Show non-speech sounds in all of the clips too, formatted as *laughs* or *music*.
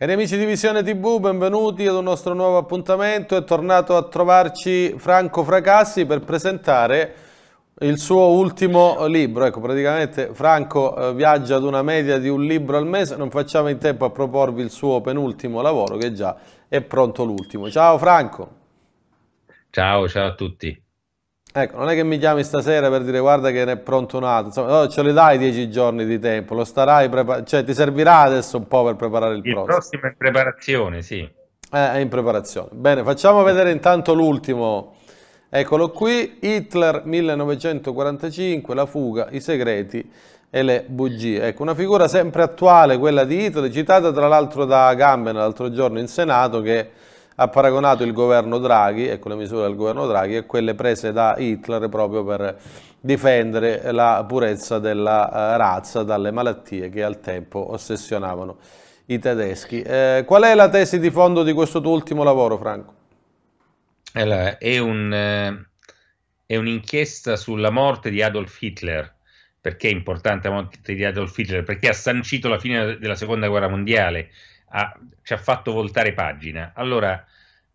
Cari amici di Visione TV, benvenuti ad un nostro nuovo appuntamento. È tornato a trovarci Franco Fracassi per presentare il suo ultimo libro. Ecco, praticamente Franco eh, viaggia ad una media di un libro al mese, non facciamo in tempo a proporvi il suo penultimo lavoro che già è pronto l'ultimo. Ciao Franco. Ciao, ciao a tutti. Ecco, non è che mi chiami stasera per dire guarda che ne è pronto un altro, insomma, no, oh, ce li dai dieci giorni di tempo, lo starai preparando, cioè ti servirà adesso un po' per preparare il, il prossimo. Il prossimo è in preparazione, sì. Eh, è in preparazione. Bene, facciamo vedere intanto l'ultimo. Eccolo qui, Hitler 1945, la fuga, i segreti e le bugie. Ecco, una figura sempre attuale, quella di Hitler, citata tra l'altro da Gamben l'altro giorno in Senato, che ha paragonato il governo Draghi, ecco le misure del governo Draghi, a quelle prese da Hitler proprio per difendere la purezza della eh, razza dalle malattie che al tempo ossessionavano i tedeschi. Eh, qual è la tesi di fondo di questo tuo ultimo lavoro, Franco? Allora, è, un, eh, è un'inchiesta sulla morte di Adolf Hitler. Perché è importante la morte di Adolf Hitler? Perché ha sancito la fine della seconda guerra mondiale ha, ci ha fatto voltare pagina. Allora,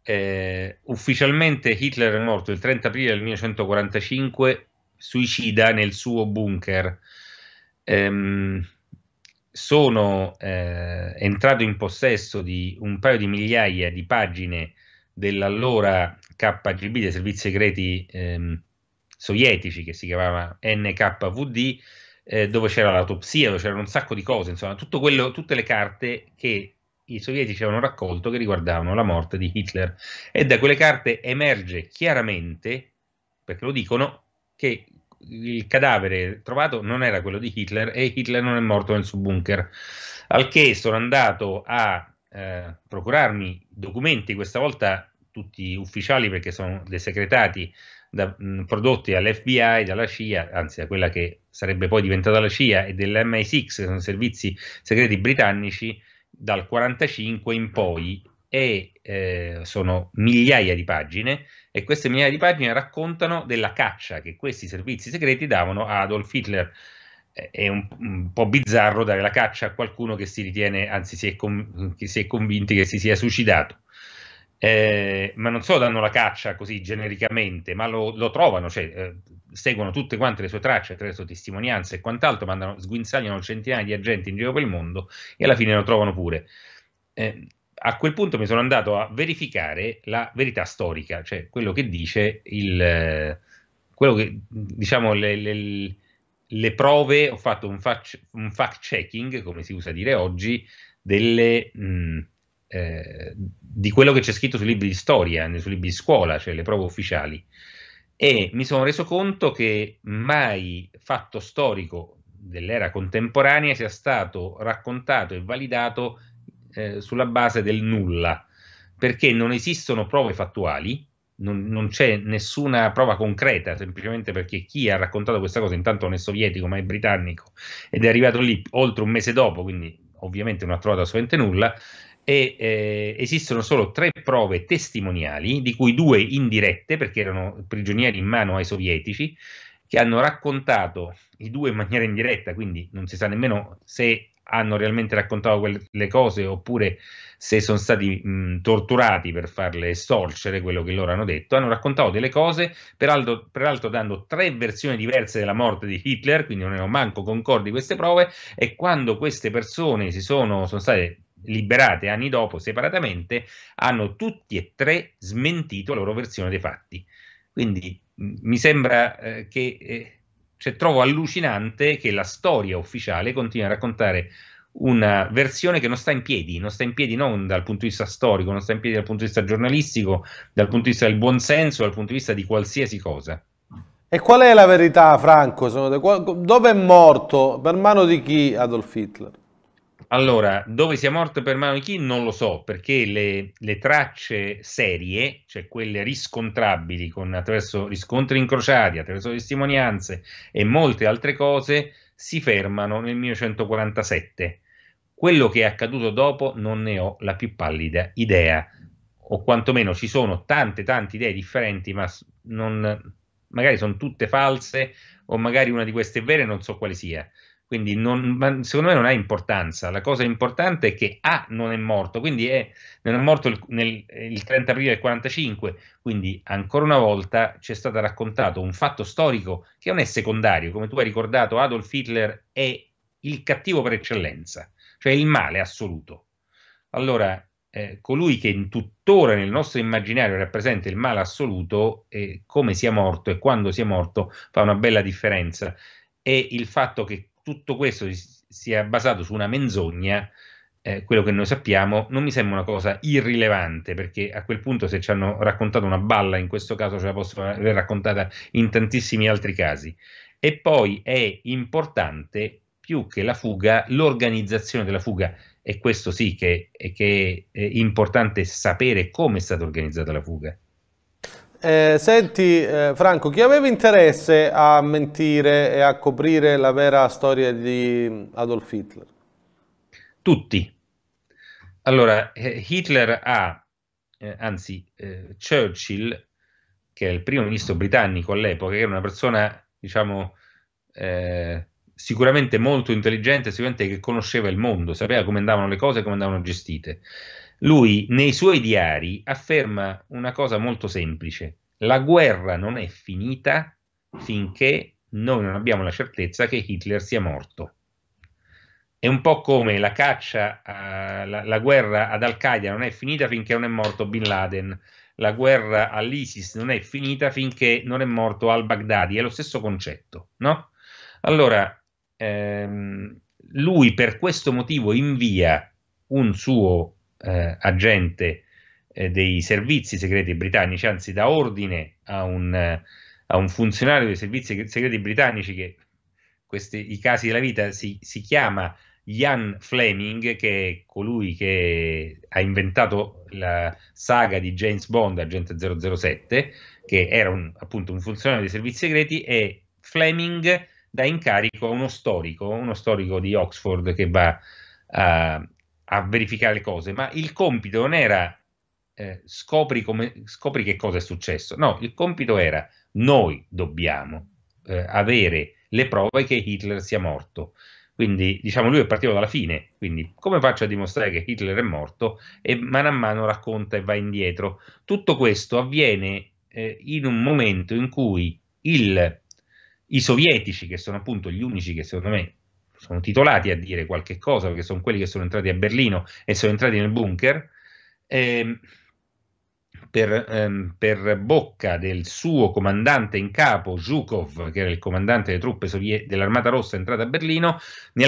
eh, ufficialmente Hitler è morto il 30 aprile del 1945, suicida nel suo bunker. Ehm, sono eh, entrato in possesso di un paio di migliaia di pagine dell'allora KGB, dei servizi segreti ehm, sovietici, che si chiamava NKVD, eh, dove c'era l'autopsia, dove c'erano un sacco di cose, insomma, quello, tutte le carte che i sovietici avevano raccolto che riguardavano la morte di Hitler e da quelle carte emerge chiaramente, perché lo dicono, che il cadavere trovato non era quello di Hitler e Hitler non è morto nel suo bunker. Al che sono andato a eh, procurarmi documenti, questa volta tutti ufficiali perché sono desecretati, da, mh, prodotti dall'FBI, dalla CIA, anzi da quella che sarebbe poi diventata la CIA e dell'MI6, che sono servizi segreti britannici, dal 45 in poi e eh, sono migliaia di pagine e queste migliaia di pagine raccontano della caccia che questi servizi segreti davano a Adolf Hitler. È un, un po' bizzarro dare la caccia a qualcuno che si ritiene, anzi si è, con, si è convinti che si sia suicidato eh, ma non solo danno la caccia così genericamente, ma lo, lo trovano, cioè, eh, seguono tutte quante le sue tracce attraverso testimonianze e quant'altro, mandano, sguinzagliano centinaia di agenti in giro per il mondo e alla fine lo trovano pure. Eh, a quel punto mi sono andato a verificare la verità storica, cioè quello che dice il, eh, quello che diciamo le, le, le prove, ho fatto un, fact, un fact checking, come si usa dire oggi, delle... Mh, mm, di quello che c'è scritto sui libri di storia, eh, sui libri di scuola, cioè le prove ufficiali. E mi sono reso conto che mai fatto storico dell'era contemporanea sia stato raccontato e validato eh, sulla base del nulla, perché non esistono prove fattuali, non, non, c'è nessuna prova concreta, semplicemente perché chi ha raccontato questa cosa intanto non è sovietico ma è britannico ed è arrivato lì oltre un mese dopo, quindi ovviamente non ha trovato assolutamente nulla, e eh, esistono solo tre prove testimoniali, di cui due indirette, perché erano prigionieri in mano ai sovietici, che hanno raccontato i due in maniera indiretta, quindi non si sa nemmeno se hanno realmente raccontato quelle cose oppure se sono stati mh, torturati per farle storcere quello che loro hanno detto, hanno raccontato delle cose, peraltro, peraltro dando tre versioni diverse della morte di Hitler, quindi non erano manco concordi queste prove, e quando queste persone si sono, sono state liberate anni dopo separatamente, hanno tutti e tre smentito la loro versione dei fatti. Quindi mi sembra eh, che eh, cioè, trovo allucinante che la storia ufficiale continui a raccontare una versione che non sta in piedi, non sta in piedi non dal punto di vista storico, non sta in piedi dal punto di vista giornalistico, dal punto di vista del buonsenso, dal punto di vista di qualsiasi cosa. E qual è la verità, Franco? Dove è morto? Per mano di chi Adolf Hitler? Allora, dove sia morto per mano di chi non lo so, perché le, le tracce serie, cioè quelle riscontrabili con, attraverso riscontri incrociati, attraverso testimonianze e molte altre cose, si fermano nel 1947. Quello che è accaduto dopo non ne ho la più pallida idea, o quantomeno ci sono tante tante idee differenti, ma non, magari sono tutte false o magari una di queste è vera e non so quale sia. Quindi non, secondo me non ha importanza, la cosa importante è che A non è morto, quindi è, non è morto il, nel, il 30 aprile del 45, quindi ancora una volta ci è stato raccontato un fatto storico che non è secondario, come tu hai ricordato Adolf Hitler è il cattivo per eccellenza, cioè il male assoluto. Allora, eh, colui che tuttora nel nostro immaginario rappresenta il male assoluto, eh, come sia morto e quando sia morto, fa una bella differenza. E il fatto che tutto questo sia basato su una menzogna, eh, quello che noi sappiamo, non mi sembra una cosa irrilevante, perché a quel punto se ci hanno raccontato una balla, in questo caso ce la possono aver raccontata in tantissimi altri casi. E poi è importante, più che la fuga, l'organizzazione della fuga, e questo sì che, che è importante sapere come è stata organizzata la fuga. Eh, senti eh, Franco, chi aveva interesse a mentire e a coprire la vera storia di Adolf Hitler? Tutti. Allora, eh, Hitler ha, eh, anzi eh, Churchill, che è il primo ministro britannico all'epoca, che era una persona, diciamo, eh, sicuramente molto intelligente, sicuramente che conosceva il mondo, sapeva come andavano le cose e come andavano gestite. Lui nei suoi diari afferma una cosa molto semplice, la guerra non è finita finché noi non abbiamo la certezza che Hitler sia morto. È un po' come la caccia, a, la, la guerra ad Al-Qaeda non è finita finché non è morto Bin Laden, la guerra all'ISIS non è finita finché non è morto al-Baghdadi, è lo stesso concetto, no? Allora, ehm, lui per questo motivo invia un suo eh, agente eh, dei servizi segreti britannici, anzi da ordine a un, eh, a un, funzionario dei servizi segreti britannici che questi, i casi della vita si, si chiama Ian Fleming, che è colui che ha inventato la saga di James Bond, agente 007, che era un, appunto un funzionario dei servizi segreti, e Fleming da incarico a uno storico, uno storico di Oxford che va a, a verificare le cose, ma il compito non era eh, scopri, come, scopri, che cosa è successo, no, il compito era noi dobbiamo eh, avere le prove che Hitler sia morto. Quindi, diciamo, lui è partito dalla fine, quindi come faccio a dimostrare che Hitler è morto? E mano a mano racconta e va indietro. Tutto questo avviene eh, in un momento in cui il, i sovietici, che sono appunto gli unici che secondo me sono titolati a dire qualche cosa, perché sono quelli che sono entrati a Berlino e sono entrati nel bunker. Eh, per, ehm, per, bocca del suo comandante in capo, Zhukov, che era il comandante delle truppe sovie- dell'Armata Rossa entrata a Berlino,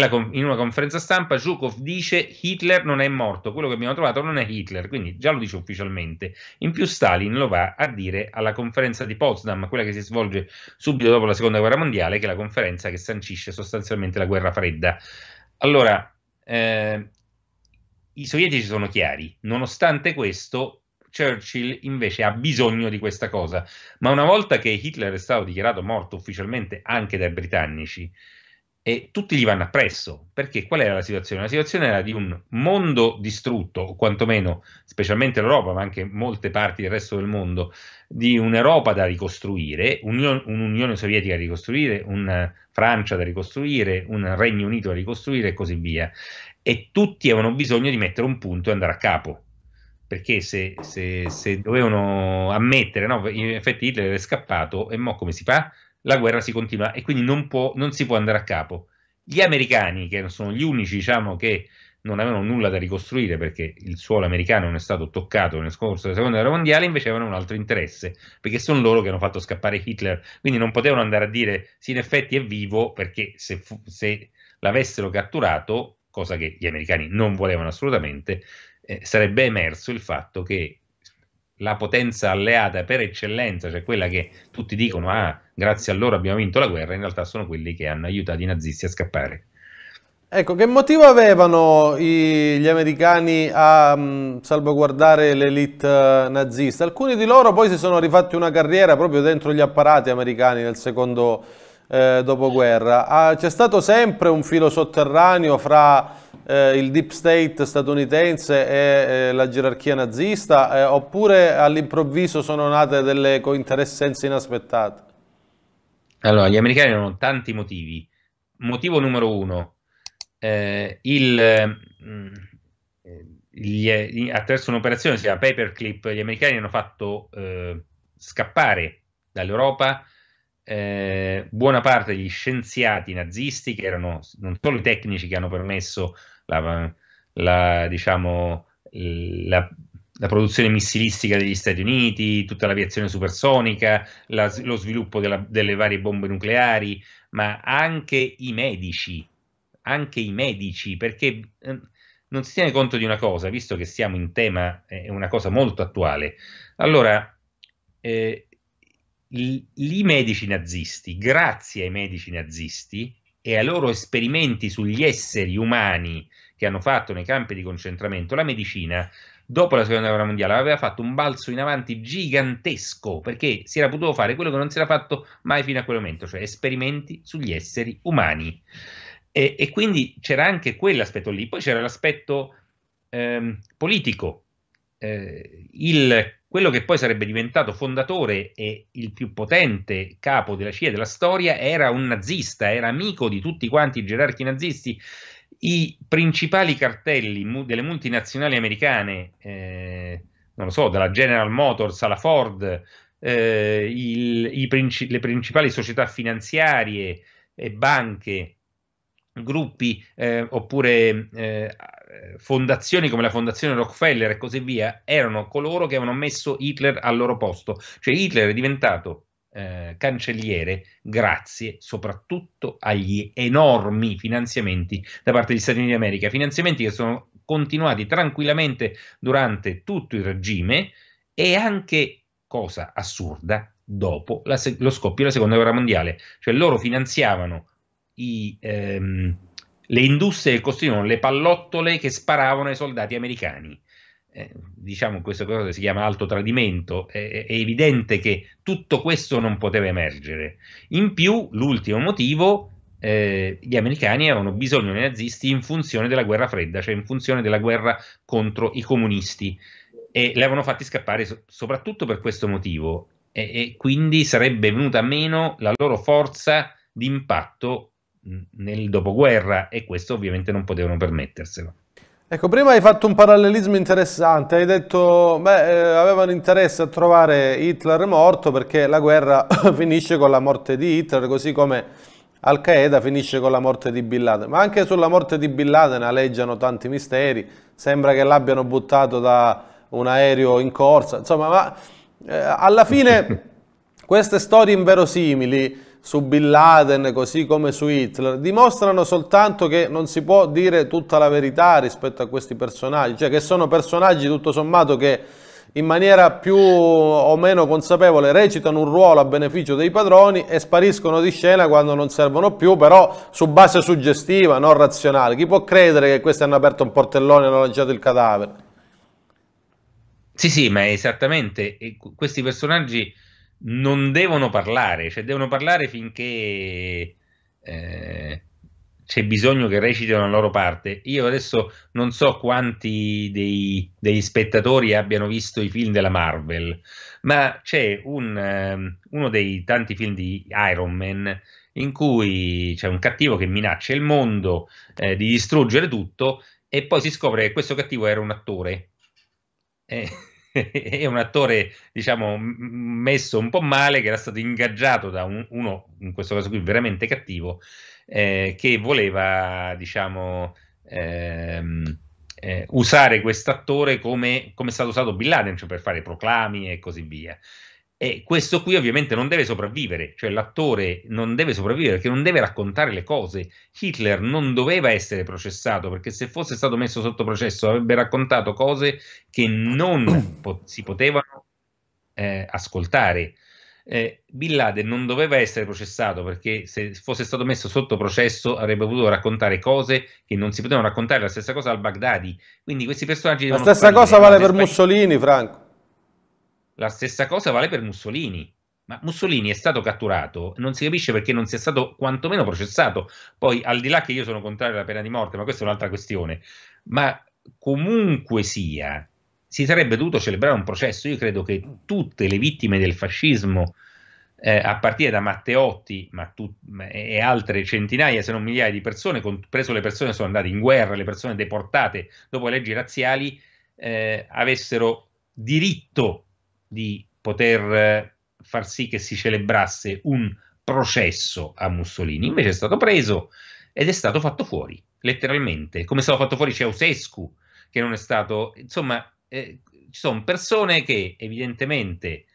con- in una conferenza stampa Zhukov dice Hitler non è morto, quello che abbiamo trovato non è Hitler, quindi già lo dice ufficialmente. In più Stalin lo va a dire alla conferenza di Potsdam, quella che si svolge subito dopo la Seconda Guerra Mondiale, che è la conferenza che sancisce sostanzialmente la guerra fredda. Allora, eh, i sovietici sono chiari, nonostante questo Churchill invece ha bisogno di questa cosa. Ma una volta che Hitler è stato dichiarato morto ufficialmente anche dai britannici, eh, tutti gli vanno appresso. Perché qual era la situazione? La situazione era di un mondo distrutto, o quantomeno, specialmente l'Europa, ma anche molte parti del resto del mondo, di un'Europa da ricostruire, un'Unione, un'Unione Sovietica da ricostruire, una Francia da ricostruire, un Regno Unito da ricostruire e così via. E tutti avevano bisogno di mettere un punto e andare a capo perché se, se, se dovevano ammettere, no, in effetti Hitler è scappato e mo come si fa? La guerra si continua e quindi non, può, non si può andare a capo. Gli americani, che sono gli unici diciamo, che non avevano nulla da ricostruire perché il suolo americano non è stato toccato nel scorso della seconda guerra mondiale, invece avevano un altro interesse, perché sono loro che hanno fatto scappare Hitler, quindi non potevano andare a dire sì in effetti è vivo perché se, fu- se l'avessero catturato, cosa che gli americani non volevano assolutamente, eh, sarebbe emerso il fatto che la potenza alleata per eccellenza, cioè quella che tutti dicono ah, grazie a loro abbiamo vinto la guerra, in realtà sono quelli che hanno aiutato i nazisti a scappare. Ecco, che motivo avevano i, gli americani a mh, mm, salvaguardare l'elite eh, nazista? Alcuni di loro poi si sono rifatti una carriera proprio dentro gli apparati americani nel secondo eh, dopoguerra. Ah, c'è stato sempre un filo sotterraneo fra eh, il deep state statunitense e eh, la gerarchia nazista eh, oppure all'improvviso sono nate delle cointeressenze inaspettate? Allora, gli americani hanno tanti motivi. Motivo numero uno, eh, il, mh, mm, eh, gli, attraverso un'operazione si chiama Paperclip, gli americani hanno fatto scappare dall'Europa eh, buona parte degli scienziati nazisti, che erano non solo i tecnici che hanno permesso la, la, diciamo, la, la produzione missilistica degli Stati Uniti, tutta l'aviazione supersonica, la, lo sviluppo della, delle varie bombe nucleari, ma anche i medici, anche i medici, perché eh, non si tiene conto di una cosa, visto che siamo in tema, è una cosa molto attuale. Allora, eh, i medici nazisti, grazie ai medici nazisti e ai loro esperimenti sugli esseri umani che hanno fatto nei campi di concentramento, la medicina dopo la seconda guerra mondiale aveva fatto un balzo in avanti gigantesco perché si era potuto fare quello che non si era fatto mai fino a quel momento, cioè esperimenti sugli esseri umani. E, e quindi c'era anche quell'aspetto lì, poi c'era l'aspetto ehm, politico. Eh, il quello che poi sarebbe diventato fondatore e il più potente capo della CIA della storia era un nazista, era amico di tutti quanti i gerarchi nazisti. I principali cartelli mu- delle multinazionali americane, eh, non lo so, dalla General Motors alla Ford, eh, il, i princi- le principali società finanziarie e banche, gruppi eh, oppure eh, eh, fondazioni come la fondazione Rockefeller e così via erano coloro che avevano messo Hitler al loro posto, cioè Hitler è diventato eh, cancelliere grazie soprattutto agli enormi finanziamenti da parte degli Stati Uniti d'America, finanziamenti che sono continuati tranquillamente durante tutto il regime e anche, cosa assurda, dopo la, lo scoppio della seconda guerra mondiale, cioè loro finanziavano i... Ehm, le industrie costruivano le pallottole che sparavano ai soldati americani. Eh, diciamo questa cosa si chiama alto tradimento, è, è evidente che tutto questo non poteva emergere. In più, l'ultimo motivo, eh, gli americani avevano bisogno dei nazisti in funzione della guerra fredda, cioè in funzione della guerra contro i comunisti e li avevano fatti scappare so- soprattutto per questo motivo e-, e quindi sarebbe venuta meno la loro forza d'impatto nel dopoguerra e questo ovviamente non potevano permetterselo. Ecco, prima hai fatto un parallelismo interessante, hai detto, che eh, avevano interesse a trovare Hitler morto perché la guerra *laughs* finisce con la morte di Hitler, così come Al Qaeda finisce con la morte di Bin Laden. Ma anche sulla morte di Bin Laden aleggiano tanti misteri, sembra che l'abbiano buttato da un aereo in corsa, insomma, ma eh, alla fine *laughs* queste storie inverosimili su Bin Laden così come su Hitler dimostrano soltanto che non si può dire tutta la verità rispetto a questi personaggi, cioè che sono personaggi tutto sommato che in maniera più o meno consapevole recitano un ruolo a beneficio dei padroni e spariscono di scena quando non servono più, però su base suggestiva, non razionale. Chi può credere che questi hanno aperto un portellone e hanno lanciato il cadavere? Sì, sì, ma è esattamente. E questi personaggi non devono parlare, cioè devono parlare finché eh, c'è bisogno che recitino la loro parte. Io adesso non so quanti dei, degli spettatori abbiano visto i film della Marvel, ma c'è un, ehm, uno dei tanti film di Iron Man in cui c'è un cattivo che minaccia il mondo eh, di distruggere tutto e poi si scopre che questo cattivo era un attore. Eh *laughs* è un attore, diciamo, messo un po' male, che era stato ingaggiato da un, uno, in questo caso qui, veramente cattivo, eh, che voleva, diciamo, ehm, eh, usare quest'attore come, come è stato usato Bill Laden, cioè per fare proclami e così via. E questo qui ovviamente non deve sopravvivere, cioè l'attore non deve sopravvivere perché non deve raccontare le cose. Hitler non doveva essere processato perché se fosse stato messo sotto processo avrebbe raccontato cose che non *clears throat* po- si potevano eh, ascoltare. Eh, Bin Laden non doveva essere processato perché se fosse stato messo sotto processo avrebbe potuto raccontare cose che non si potevano raccontare, la stessa cosa al Baghdadi. Quindi questi personaggi... La stessa cosa vale per Mussolini, Franco. La stessa cosa vale per Mussolini. Ma Mussolini è stato catturato, non si capisce perché non sia stato quantomeno processato. Poi, al di là che io sono contrario alla pena di morte, ma questa è un'altra questione, ma comunque sia, si sarebbe dovuto celebrare un processo. Io credo che tutte le vittime del fascismo, eh, a partire da Matteotti ma tu, e altre centinaia, se non migliaia di persone, compreso le persone che sono andate in guerra, le persone deportate dopo le leggi razziali, eh, avessero diritto di poter eh, far sì che si celebrasse un processo a Mussolini, invece è stato preso ed è stato fatto fuori, letteralmente, come è stato fatto fuori Ceausescu, che non è stato, insomma, eh, ci sono persone che evidentemente,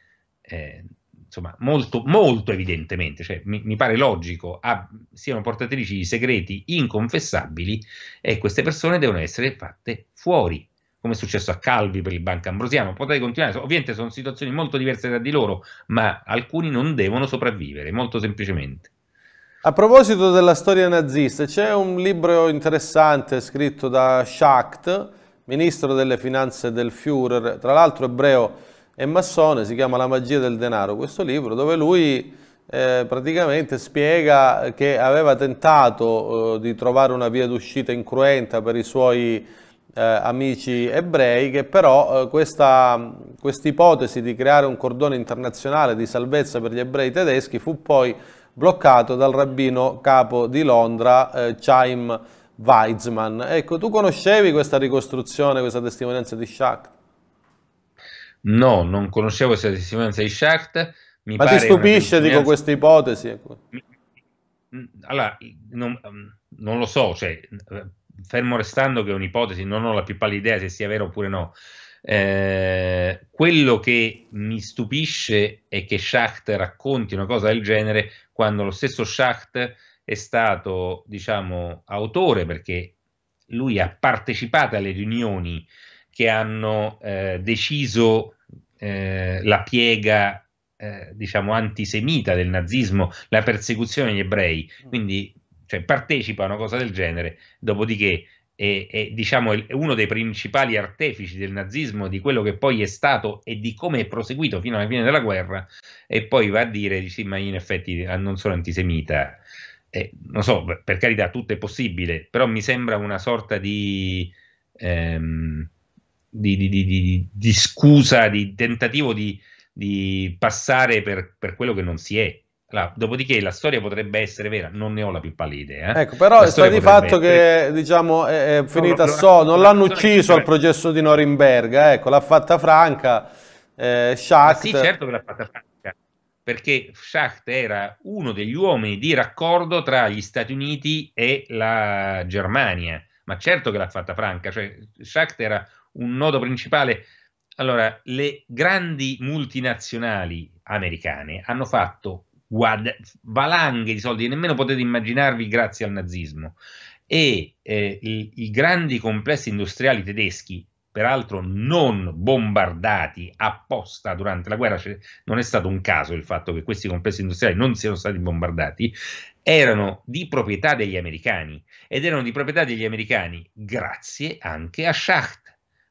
eh, insomma, molto, molto evidentemente, cioè, mi, mi, pare logico, a, siano portatrici di segreti inconfessabili e queste persone devono essere fatte fuori come è successo a Calvi per il Banca Ambrosiano. Potrei continuare, ovviamente sono situazioni molto diverse tra di loro, ma alcuni non devono sopravvivere, molto semplicemente. A proposito della storia nazista, c'è un libro interessante scritto da Schacht, ministro delle finanze del Führer, tra l'altro ebreo e massone, si chiama La magia del denaro, questo libro dove lui eh, praticamente spiega che aveva tentato eh, di trovare una via d'uscita incruenta per i suoi eh, amici ebrei che però eh, questa ipotesi di creare un cordone internazionale di salvezza per gli ebrei tedeschi fu poi bloccato dal rabbino capo di Londra, eh, Chaim Weizmann. Ecco, tu conoscevi questa ricostruzione, questa testimonianza di Schacht? No, non conoscevo questa testimonianza di Schacht. Mi Ma ti stupisce, dico, questa ipotesi? Allora, non, non, lo so, cioè, fermo restando che è un'ipotesi, non ho la più pallida idea se sia vero oppure no. Eh, quello che mi stupisce è che Schacht racconti una cosa del genere quando lo stesso Schacht è stato, diciamo, autore perché lui ha partecipato alle riunioni che hanno eh, deciso eh, la piega eh, diciamo antisemita del nazismo, la persecuzione degli ebrei. Mm. Quindi cioè partecipa a una cosa del genere, dopodiché è, è, diciamo, uno dei principali artefici del nazismo, di quello che poi è stato e di come è proseguito fino alla fine della guerra, e poi va a dire, sì, ma in effetti ah, non sono antisemita. Eh, non so, per carità, tutto è possibile, però mi sembra una sorta di, ehm, di, di, di scusa, di tentativo di, passare per, per quello che non si è. Claro, dopodiché la storia potrebbe essere vera, non ne ho la più pallida idea. Eh. Ecco, però sta di fatto essere... che diciamo, è, è finita no, so, non l'hanno ucciso al processo di Norimberga, ecco, l'ha fatta franca. Eh, Schacht... Sì, certo che l'ha fatta franca, perché Schacht era uno degli uomini di raccordo tra gli Stati Uniti e la Germania, ma certo che l'ha fatta franca, cioè Schacht era un nodo principale. Allora, le grandi multinazionali americane hanno fatto guarda, valanghe di soldi che nemmeno potete immaginarvi grazie al nazismo. E eh, i, i grandi complessi industriali tedeschi, peraltro non bombardati apposta durante la guerra, cioè non è stato un caso il fatto che questi complessi industriali non siano stati bombardati, erano di proprietà degli americani ed erano di proprietà degli americani grazie anche a Schacht.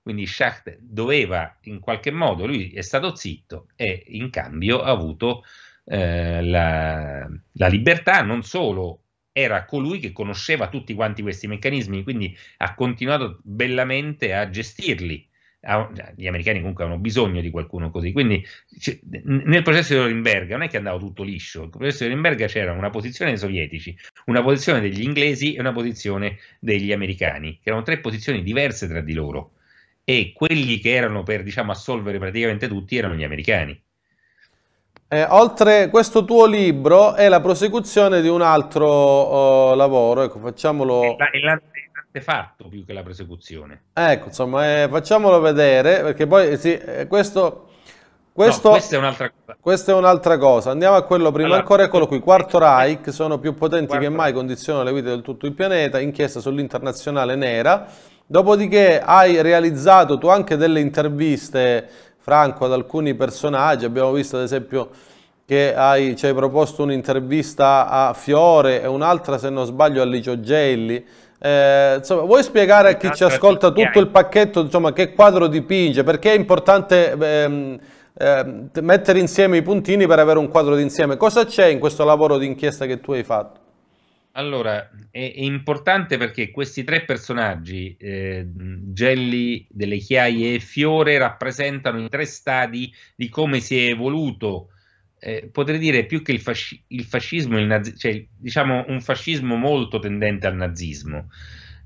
Quindi Schacht doveva in qualche modo, lui è stato zitto e in cambio ha avuto eh, la, la libertà, non solo era colui che conosceva tutti quanti questi meccanismi, quindi ha continuato bellamente a gestirli. Cioè, gli americani comunque hanno bisogno di qualcuno così, quindi cioè, nel processo di Norimberga non è che andava tutto liscio, nel processo di Norimberga c'era una posizione dei sovietici, una posizione degli inglesi e una posizione degli americani, che erano tre posizioni diverse tra di loro e quelli che erano per diciamo assolvere praticamente tutti erano gli americani. Eh, oltre questo tuo libro è la prosecuzione di un altro oh, lavoro, ecco, facciamolo... È l'artefatto più che la prosecuzione. Ecco, insomma, eh, facciamolo vedere, perché poi eh, sì, eh, questo... Questo, no, questa, è un'altra cosa. Un cosa. Andiamo a quello prima allora, ancora, eccolo qui. Quarto Reich, sono più potenti Quarto. che mai, condizionano le vite del tutto il pianeta, inchiesta sull'internazionale nera. Dopodiché hai realizzato tu anche delle interviste franco ad alcuni personaggi, abbiamo visto ad esempio che hai, ci hai proposto un'intervista a Fiore e un'altra, se non sbaglio, a Licio Gelli. Eh, insomma, vuoi spiegare a chi ci esatto, ascolta tutto il pacchetto, insomma, che quadro dipinge? Perché è importante ehm, ehm, mettere insieme i puntini per avere un quadro d'insieme. Cosa c'è in questo lavoro di inchiesta che tu hai fatto? Allora, è, è, importante perché questi tre personaggi, eh, Gelli, Delle Chiaie e Fiore, rappresentano i tre stadi di come si è evoluto, eh, potrei dire più che il, fasci- il fascismo, il nazi- cioè diciamo un fascismo molto tendente al nazismo.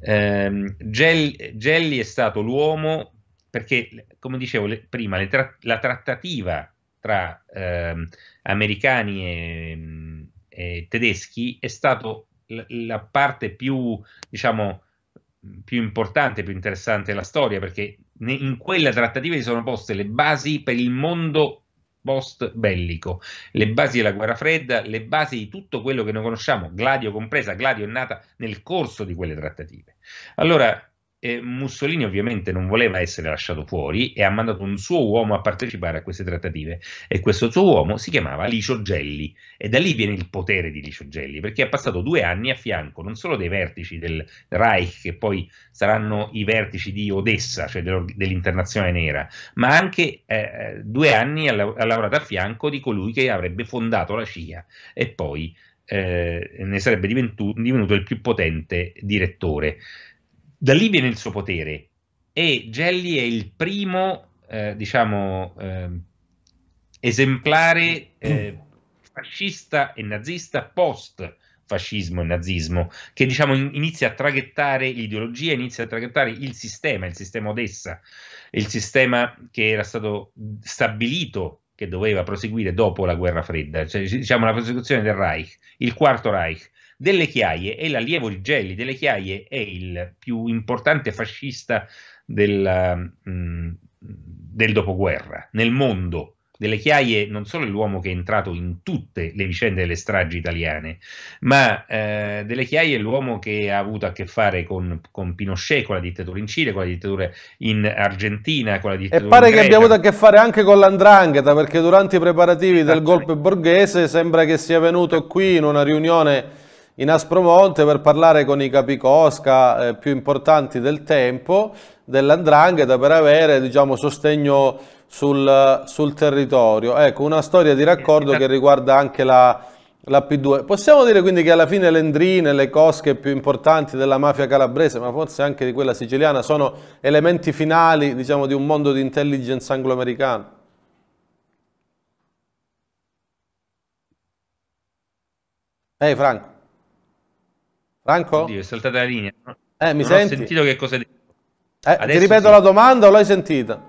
Eh, Gell- Gelli è stato l'uomo perché, come dicevo le, prima, le tra- la trattativa tra eh, americani mm, e tedeschi è stato la parte più, diciamo, più importante, più interessante della storia, perché in quella trattativa si sono poste le basi per il mondo post bellico, le basi della guerra fredda, le basi di tutto quello che noi conosciamo, Gladio compresa, Gladio è nata nel corso di quelle trattative. Allora, Mussolini ovviamente non voleva essere lasciato fuori e ha mandato un suo uomo a partecipare a queste trattative e questo suo uomo si chiamava Licio Gelli e da lì viene il potere di Licio Gelli perché ha passato due anni a fianco non solo dei vertici del Reich che poi saranno i vertici di Odessa, cioè dell'internazionale nera, ma anche eh, due anni ha, ha lavorato a fianco di colui che avrebbe fondato la CIA e poi eh, ne sarebbe divenuto, divenuto, il più potente direttore da lì viene il suo potere e Gelli è il primo, eh, diciamo, eh, esemplare eh, fascista e nazista post fascismo e nazismo, che diciamo inizia a traghettare l'ideologia, inizia a traghettare il sistema, il sistema Odessa, il sistema che era stato stabilito che doveva proseguire dopo la guerra fredda, cioè diciamo la prosecuzione del Reich, il quarto Reich, delle Chiaie e l'allievo Gelli delle Chiaie è il più importante fascista del, mh, mm, del dopoguerra nel mondo. Delle Chiaie non solo è l'uomo che è entrato in tutte le vicende delle stragi italiane, ma eh, Delle Chiaie è l'uomo che ha avuto a che fare con, con, Pinochet, con la dittatura in Cile, con la dittatura in Argentina, con la dittatura E pare che abbia avuto a che fare anche con l'Andrangheta, perché durante i preparativi del esatto. golpe borghese sembra che sia venuto qui in una riunione in Aspromonte per parlare con i capicosca eh, più importanti del tempo, dell'Andrangheta, per avere diciamo, sostegno sul, sul, territorio. Ecco, una storia di raccordo che riguarda anche la, la, P2. Possiamo dire quindi che alla fine le Endrine, le cosche più importanti della mafia calabrese, ma forse anche di quella siciliana, sono elementi finali diciamo, di un mondo di intelligence angloamericano? Ehi hey, Franco. Franco? Oddio, è saltata la linea. Eh, mi non senti? ho sentito che cosa... Eh, ti ripeto sì. la domanda o l'hai sentita?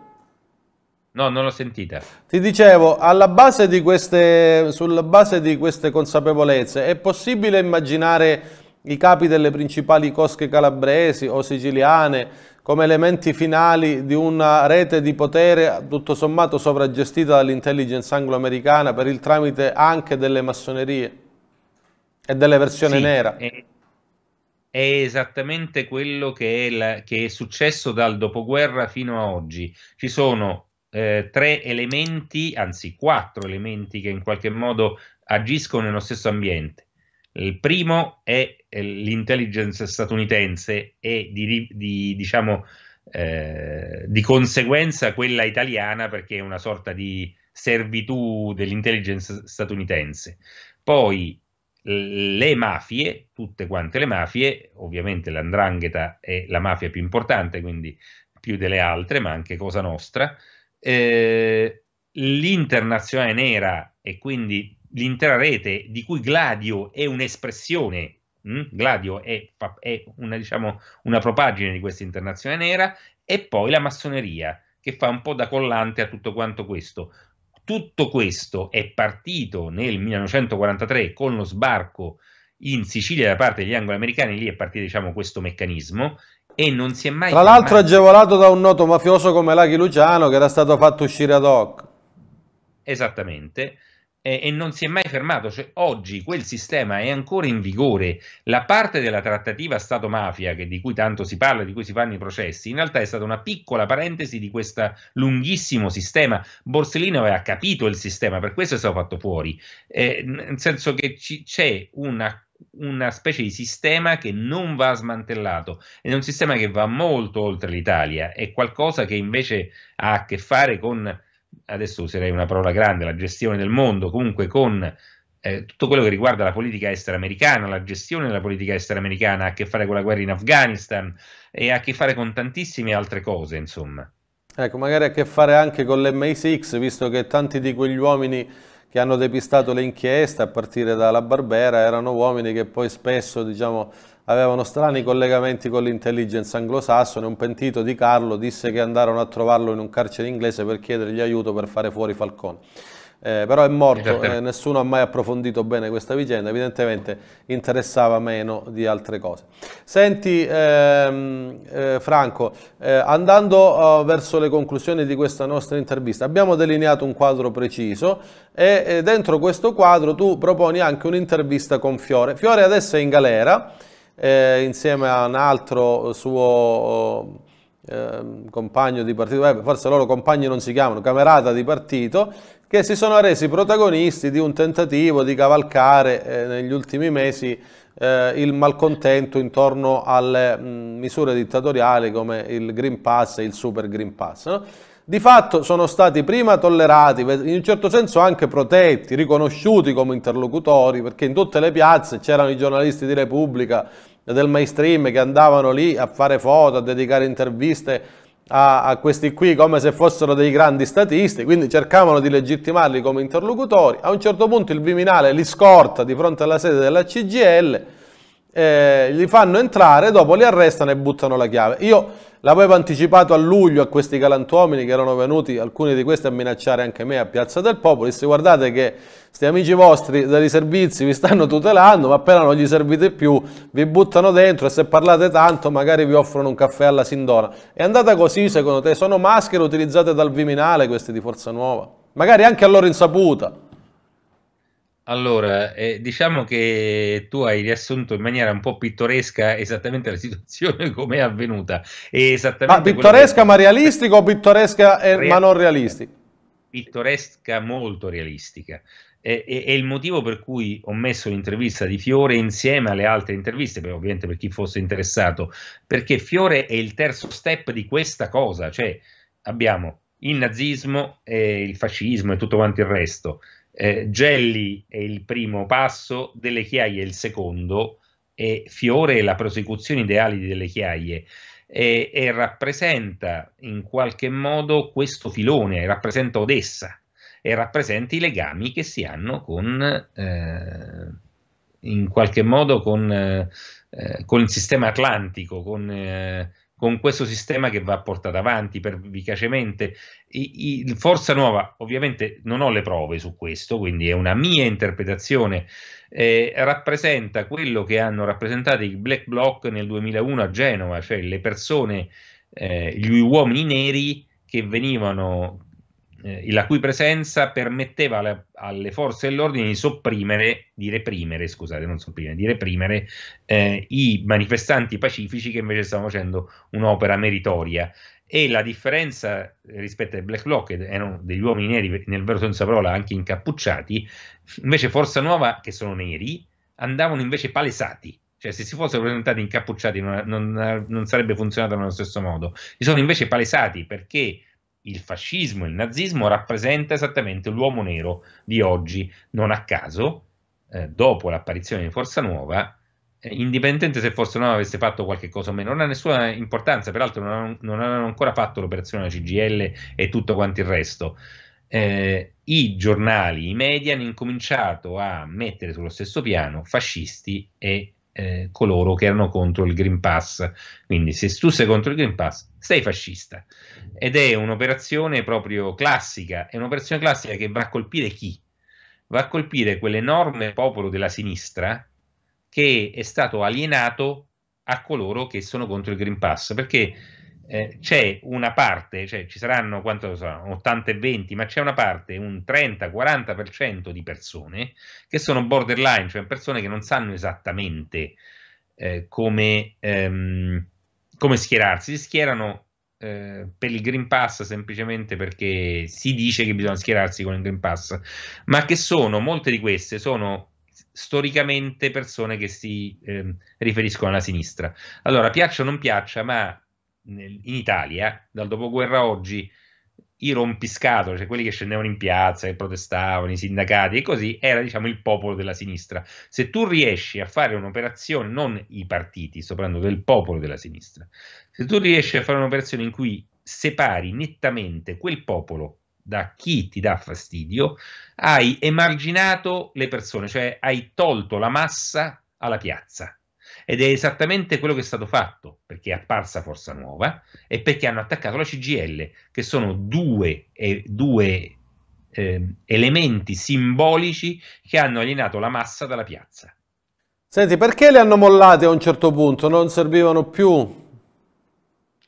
No, non l'ho sentita. Ti dicevo, alla base di queste, sulla base di queste consapevolezze, è possibile immaginare i capi delle principali cosche calabresi o siciliane come elementi finali di una rete di potere tutto sommato sovragestita dall'intelligence anglo-americana per il tramite anche delle massonerie e delle versioni sì, nera. E, è esattamente quello che è, la, che è successo dal dopoguerra fino a oggi. Ci sono eh, tre elementi, anzi quattro elementi che in qualche modo agiscono nello stesso ambiente. Il primo è eh, l'intelligence statunitense e di, di, diciamo, eh, di conseguenza quella italiana perché è una sorta di servitù dell'intelligence statunitense. Poi le mafie, tutte quante le mafie, ovviamente l'andrangheta è la mafia più importante, quindi più delle altre, ma anche Cosa Nostra, eh, l'internazionale nera e quindi l'intera rete di cui Gladio è un'espressione, mh? Hm? Gladio è, è una, diciamo, una propagine di questa internazionale nera, e poi la massoneria, che fa un po' da collante a tutto quanto questo. Tutto questo è partito nel 1943 con lo sbarco in Sicilia da parte degli anglo-americani, lì è partito diciamo, questo meccanismo e non si è mai... Tra l'altro mai... agevolato da un noto mafioso come Laghi Luciano che era stato fatto uscire ad hoc. Esattamente e non si è mai fermato. Cioè, oggi quel sistema è ancora in vigore. La parte della trattativa Stato-mafia, di cui tanto si parla, di cui si fanno i processi, in realtà è stata una piccola parentesi di questo lunghissimo sistema. Borsellino aveva capito il sistema, per questo è stato fatto fuori. Eh, nel senso che ci, c'è una una specie di sistema che non va smantellato, è un sistema che va molto oltre l'Italia, è qualcosa che invece ha a che fare con adesso userei una parola grande, la gestione del mondo, comunque con eh, tutto quello che riguarda la politica estera americana, la gestione della politica estera americana, ha a che fare con la guerra in Afghanistan e ha a che fare con tantissime altre cose, insomma. Ecco, magari ha a che fare anche con l'MI6, visto che tanti di quegli uomini che hanno depistato le inchieste, a partire dalla Barbera, erano uomini che poi spesso, diciamo, avevano strani collegamenti con l'intelligence anglosassone, un pentito di Carlo disse che andarono a trovarlo in un carcere inglese per chiedergli aiuto per fare fuori Falcone. Eh, però è morto, certo. eh, nessuno ha mai approfondito bene questa vicenda, evidentemente interessava meno di altre cose. Senti ehm, eh, Franco, eh, andando eh, verso le conclusioni di questa nostra intervista, abbiamo delineato un quadro preciso e eh, dentro questo quadro tu proponi anche un'intervista con Fiore. Fiore adesso è in galera, eh, insieme a un altro suo eh, ehm, compagno di partito, eh, forse loro compagni non si chiamano, camerata di partito, che si sono resi protagonisti di un tentativo di cavalcare eh, negli ultimi mesi eh, il malcontento intorno alle mh, mm, misure dittatoriali come il Green Pass e il Super Green Pass. No? di fatto sono stati prima tollerati, in un certo senso anche protetti, riconosciuti come interlocutori, perché in tutte le piazze c'erano i giornalisti di Repubblica e del mainstream che andavano lì a fare foto, a dedicare interviste a, a questi qui come se fossero dei grandi statisti, quindi cercavano di legittimarli come interlocutori. A un certo punto il Viminale li scorta di fronte alla sede della CGL, eh, li fanno entrare, dopo li arrestano e buttano la chiave. Io L'avevo anticipato a luglio a questi galantuomini che erano venuti, alcuni di questi, a minacciare anche me a Piazza del Popolo. Disse guardate che questi amici vostri dai servizi vi stanno tutelando, ma appena non gli servite più vi buttano dentro e se parlate tanto magari vi offrono un caffè alla Sindona. È andata così secondo te? Sono maschere utilizzate dal Viminale queste di Forza Nuova? Magari anche a loro insaputa. Allora, eh, diciamo che tu hai riassunto in maniera un po' pittoresca esattamente la *laughs* situazione come è avvenuta. ma pittoresca che... ma realistica o pittoresca e... Eh, Real... ma non realistica? Pittoresca molto realistica. E, e, e, il motivo per cui ho messo l'intervista di Fiore insieme alle altre interviste, per, ovviamente per chi fosse interessato, perché Fiore è il terzo step di questa cosa, cioè abbiamo il nazismo, il fascismo e tutto quanto il resto eh, Gelli è il primo passo, Delle Chiaie il secondo e Fiore è la prosecuzione ideale di Delle Chiaie e, e rappresenta in qualche modo questo filone, rappresenta Odessa e rappresenta i legami che si hanno con... Eh, in qualche modo con, eh, con il sistema atlantico, con eh, con questo sistema che va portato avanti pervicacemente. I, i, Forza Nuova, ovviamente non ho le prove su questo, quindi è una mia interpretazione, eh, rappresenta quello che hanno rappresentato i Black Bloc nel 2001 a Genova, cioè le persone, eh, gli uomini neri che venivano eh, la cui presenza permetteva alle, alle, forze dell'ordine di sopprimere, di reprimere, scusate, non sopprimere, di reprimere eh, i manifestanti pacifici che invece stavano facendo un'opera meritoria. E la differenza rispetto ai Black Bloc, che erano degli uomini neri, nel vero senso della parola, anche incappucciati, invece Forza Nuova, che sono neri, andavano invece palesati cioè se si fossero presentati incappucciati non, non, non, sarebbe funzionato nello stesso modo. Si sono invece palesati perché il fascismo, il nazismo rappresenta esattamente l'uomo nero di oggi. Non a caso, eh, dopo l'apparizione di Forza Nuova, eh, indipendente se Forza Nuova avesse fatto qualche cosa o meno, non ha nessuna importanza, peraltro non, hanno, non hanno ancora fatto l'operazione della CGL e tutto quanto il resto. Eh, I giornali, i media hanno incominciato a mettere sullo stesso piano fascisti e eh, coloro che erano contro il Green Pass. Quindi se tu sei contro il Green Pass sei fascista ed è un'operazione proprio classica, è un'operazione classica che va a colpire chi? Va a colpire quell'enorme popolo della sinistra che è stato alienato a coloro che sono contro il Green Pass, perché eh, c'è una parte, cioè ci saranno quanto sono, 80 e 20, ma c'è una parte, un 30-40% di persone che sono borderline, cioè persone che non sanno esattamente eh, come, ehm, come, schierarsi, si schierano eh, per il Green Pass semplicemente perché si dice che bisogna schierarsi con il Green Pass, ma che sono, molte di queste sono storicamente persone che si ehm, riferiscono alla sinistra. Allora, piaccia o non piaccia, ma in Italia, dal dopoguerra a oggi, i rompiscatole, cioè quelli che scendevano in piazza, che protestavano, i sindacati e così, era diciamo il popolo della sinistra. Se tu riesci a fare un'operazione, non i partiti, sto parlando del popolo della sinistra, se tu riesci a fare un'operazione in cui separi nettamente quel popolo da chi ti dà fastidio, hai emarginato le persone, cioè hai tolto la massa alla piazza ed è esattamente quello che è stato fatto perché è apparsa Forza Nuova e perché hanno attaccato la CGL, che sono due, eh, due eh, elementi simbolici che hanno alienato la massa dalla piazza. Senti, perché le hanno mollate a un certo punto? Non servivano più?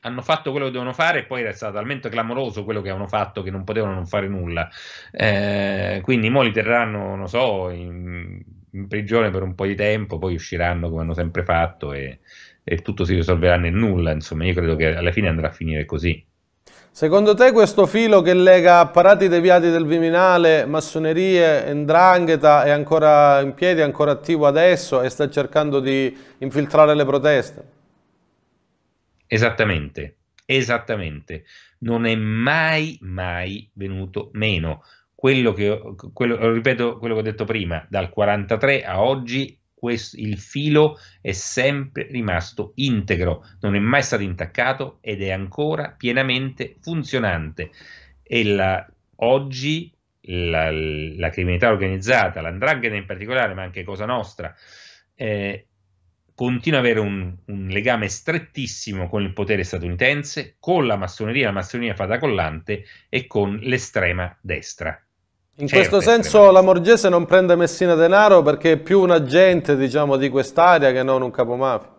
hanno fatto quello che dovevano fare e poi era stato talmente clamoroso quello che avevano fatto che non potevano non fare nulla. Eh, quindi mo li terranno, non so, in in prigione per un po' di tempo, poi usciranno come hanno sempre fatto e, e tutto si risolverà nel nulla, insomma io credo che alla fine andrà a finire così. Secondo te questo filo che lega apparati deviati del Viminale, massonerie, Ndrangheta è ancora in piedi, è ancora attivo adesso e sta cercando di infiltrare le proteste? Esattamente, esattamente. Non è mai, mai venuto meno quello che, quello, ripeto quello che ho detto prima, dal 43 a oggi questo, il filo è sempre rimasto integro, non è mai stato intaccato ed è ancora pienamente funzionante. E la, oggi la, la, criminalità organizzata, l'andrangheta in particolare, ma anche Cosa Nostra, eh, continua ad avere un, un, legame strettissimo con il potere statunitense, con la massoneria, la massoneria fata collante e con l'estrema destra. In certo, questo certo. senso la Morgese non prende Messina Denaro perché è più un agente diciamo, di quest'area che non un capomafia.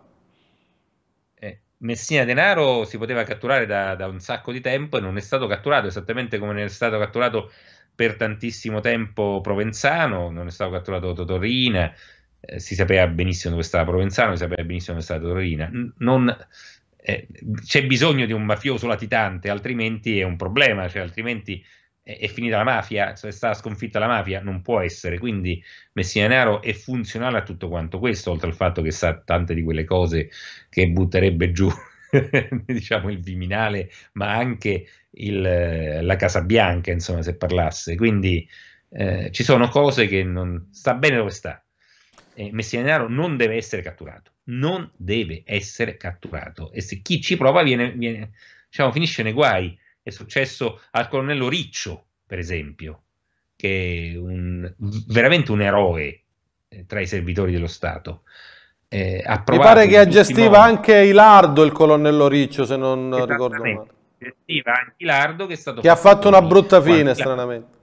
Eh, Messina Denaro si poteva catturare da, da, un sacco di tempo e non è stato catturato, esattamente come non è stato catturato per tantissimo tempo Provenzano, non è stato catturato Totorina, eh, si sapeva benissimo dove stava Provenzano, si sapeva benissimo dove stava Totorina. Non, eh, c'è bisogno di un mafioso latitante, altrimenti è un problema, cioè, altrimenti è, è finita la mafia, è stata sconfitta la mafia, non può essere, quindi Messina Naro è funzionale a tutto quanto questo, oltre al fatto che sa tante di quelle cose che butterebbe giù *laughs* diciamo il Viminale, ma anche il, la Casa Bianca, insomma, se parlasse. Quindi eh, ci sono cose che non sta bene dove sta. Eh, Messinaro non deve essere catturato, non deve essere catturato e se chi ci prova viene, viene diciamo, finisce nei guai. È successo al colonnello Riccio, per esempio, che è un, veramente un eroe eh, tra i servitori dello Stato. Eh, Mi pare che gestiva anche Ilardo il colonnello Riccio, se non ricordo male. Gestiva anche Ilardo che è stato... Che ha fatto una brutta fine, stranamente.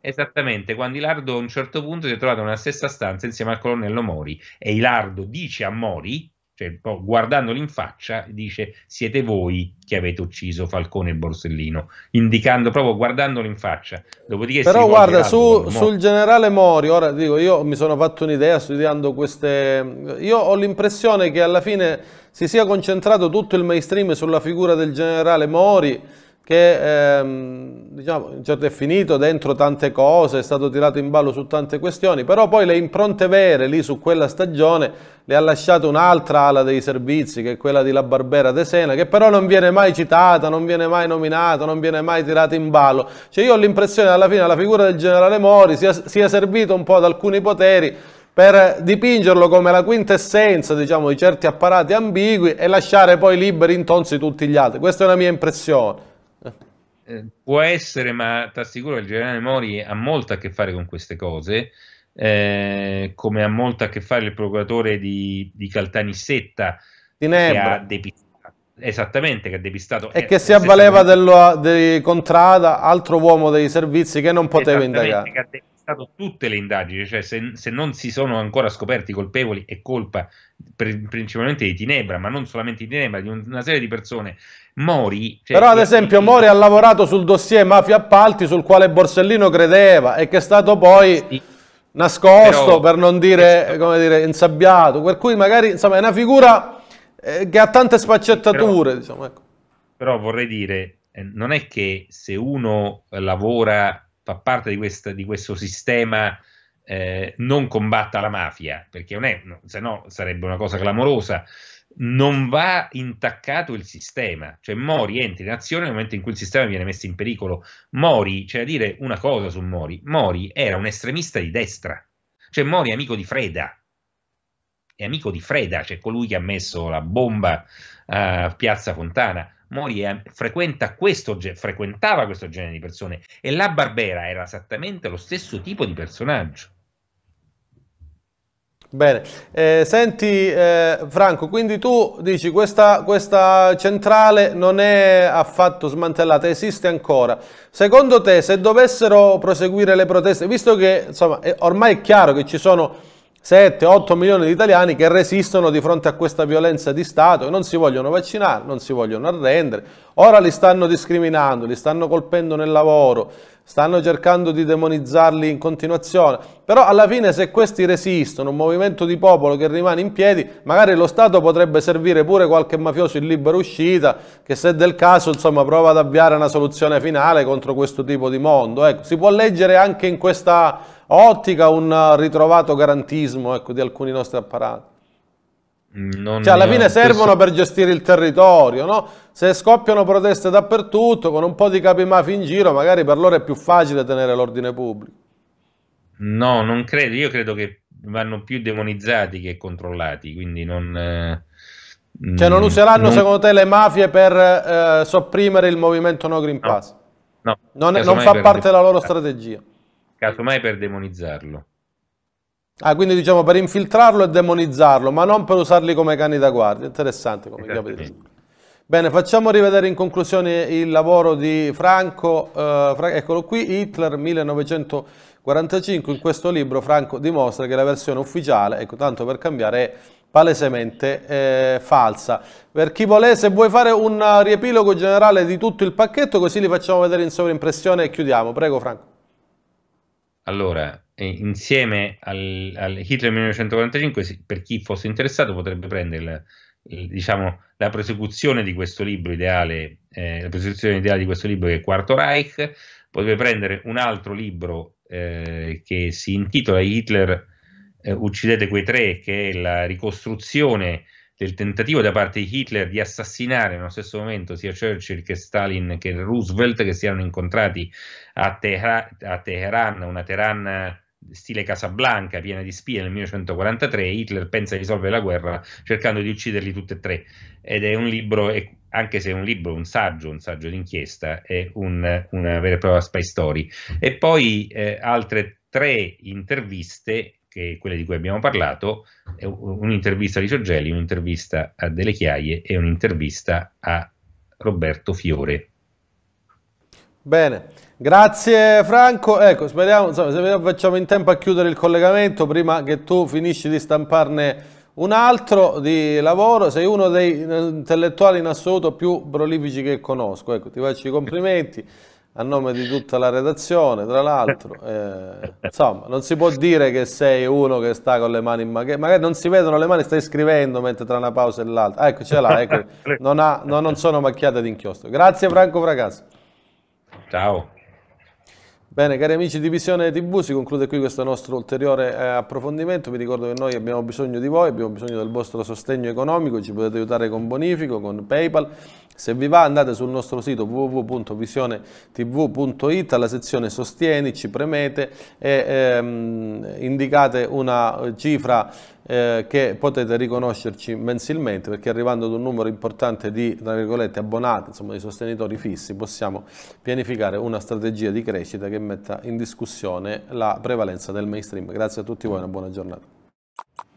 Esattamente, quando Ilardo a un certo punto si è trovato nella stessa stanza insieme al colonnello Mori e Ilardo dice a Mori cioè guardandoli in faccia, dice siete voi che avete ucciso Falcone e Borsellino, indicando proprio guardandolo in faccia. Dopodiché Però guarda, su, sul generale Mori, ora dico, io mi sono fatto un'idea studiando queste... Io ho l'impressione che alla fine si sia concentrato tutto il mainstream sulla figura del generale Mori, che ehm, diciamo, certo è finito dentro tante cose, è stato tirato in ballo su tante questioni, però poi le impronte vere lì su quella stagione le ha lasciate un'altra ala dei servizi, che è quella di La Barbera de Sena, che però non viene mai citata, non viene mai nominata, non viene mai tirata in ballo. Cioè io ho l'impressione alla fine la figura del generale Mori sia, sia servita un po' ad alcuni poteri per dipingerlo come la quintessenza diciamo, di certi apparati ambigui e lasciare poi liberi intonsi tutti gli altri. Questa è una mia impressione può essere, ma ti assicuro che il generale Mori ha molto a che fare con queste cose, eh, come ha molto a che fare il procuratore di, di Caltanissetta, di che ha depistato. Esattamente, che ha depistato. E eh, che si avvaleva dello, di Contrada, altro uomo dei servizi che non poteva indagare. Che ha depistato tutte le indagini, cioè se, se, non si sono ancora scoperti colpevoli è colpa principalmente di Tinebra, ma non solamente di Tinebra, di una serie di persone Mori... Cioè, Però ad esempio è... Mori ha lavorato sul dossier Mafia Appalti sul quale Borsellino credeva e che è stato poi... Sì nascosto, Però, per non dire, come dire, insabbiato, per cui magari insomma, è una figura eh, che ha tante sfaccettature. Però, diciamo, ecco. però vorrei dire, eh, non è che se uno eh, lavora, fa parte di, questa, di questo sistema, eh, non combatta la mafia, perché non è, no, se no sarebbe una cosa clamorosa non va intaccato il sistema, cioè Mori entra in azione nel momento in cui il sistema viene messo in pericolo. Mori, c'è da dire una cosa su Mori, Mori era un estremista di destra, cioè Mori è amico di Freda, è amico di Freda, cioè colui che ha messo la bomba a Piazza Fontana. Mori è, frequenta questo, frequentava questo genere di persone e la Barbera era esattamente lo stesso tipo di personaggio. Bene, eh, senti eh, Franco, quindi tu dici questa, questa centrale non è affatto smantellata, esiste ancora. Secondo te se dovessero proseguire le proteste, visto che insomma, è ormai è chiaro che ci sono 7-8 milioni di italiani che resistono di fronte a questa violenza di Stato, e non si vogliono vaccinare, non si vogliono arrendere, ora li stanno discriminando, li stanno colpendo nel lavoro, stanno cercando di demonizzarli in continuazione, però alla fine se questi resistono, un movimento di popolo che rimane in piedi, magari lo Stato potrebbe servire pure qualche mafioso in libera uscita, che se del caso insomma, prova ad avviare una soluzione finale contro questo tipo di mondo. Ecco, si può leggere anche in questa ottica un ritrovato garantismo ecco, di alcuni nostri apparati. Non cioè, alla fine servono per gestire il territorio, no? Se scoppiano proteste dappertutto, con un po' di capi capimafi in giro, magari per loro è più facile tenere l'ordine pubblico. No, non credo. Io credo che vanno più demonizzati che controllati, quindi non... Eh, cioè non mm, useranno non... secondo te le mafie per eh, sopprimere il movimento No Green Pass? No. no. Non, non fa parte della loro strategia casomai per demonizzarlo. Ah, quindi diciamo per infiltrarlo e demonizzarlo, ma non per usarli come cani da guardia. Interessante come esatto. capito. Bene, facciamo rivedere in conclusione il lavoro di Franco, eh, Fra eccolo qui, Hitler 1945, in questo libro Franco dimostra che la versione ufficiale, ecco tanto per cambiare, è palesemente eh, falsa. Per chi volesse, se vuoi fare un riepilogo generale di tutto il pacchetto, così li facciamo vedere in sovraimpressione e chiudiamo. Prego Franco. Allora, eh, insieme al, al, Hitler 1945, per chi fosse interessato, potrebbe prendere il, diciamo, la prosecuzione di questo libro ideale, eh, la prosecuzione ideale di questo libro che è Quarto Reich, potrebbe prendere un altro libro eh, che si intitola Hitler eh, uccidete quei tre, che è la ricostruzione del tentativo da parte di Hitler di assassinare nello stesso momento sia Churchill che Stalin che Roosevelt, che si erano incontrati a, Tehra- a Teheran, una Teheran eh, stile Casablanca, piena di spie nel 1943, Hitler pensa di risolvere la guerra cercando di ucciderli tutti e tre. Ed è un libro, anche se è un libro, un saggio, un saggio d'inchiesta, è un, una vera e propria spy story. E poi eh, altre tre interviste che quelle di cui abbiamo parlato, un'intervista di Soggelli, un'intervista a Delle Chiaie e un'intervista a Roberto Fiore. Bene, grazie Franco. Ecco, speriamo, insomma, se facciamo in tempo a chiudere il collegamento prima che tu finisci di stamparne un altro di lavoro. Sei uno dei eh, intellettuali in assoluto più prolifici che conosco. Ecco, ti faccio i complimenti a nome di tutta la redazione, tra l'altro. Eh, insomma, non si può dire che sei uno che sta con le mani in maglia. Magari non si vedono le mani, stai scrivendo mentre tra una pausa e l'altra. Ah, ecco, ce l'ha, ecco. Non, ha, no, non sono macchiate d'inchiostro. Grazie Franco Fracasso. Ciao. Bene, cari amici di Visione TV, si conclude qui questo nostro ulteriore eh, approfondimento. Vi ricordo che noi abbiamo bisogno di voi, abbiamo bisogno del vostro sostegno economico, ci potete aiutare con bonifico, con PayPal se vi va andate sul nostro sito www.visionetv.it alla sezione sostieni, ci premete e ehm, indicate una cifra eh, che potete riconoscerci mensilmente perché arrivando ad un numero importante di abbonati, insomma di sostenitori fissi, possiamo pianificare una strategia di crescita che metta in discussione la prevalenza del mainstream. Grazie a tutti voi, e una buona giornata.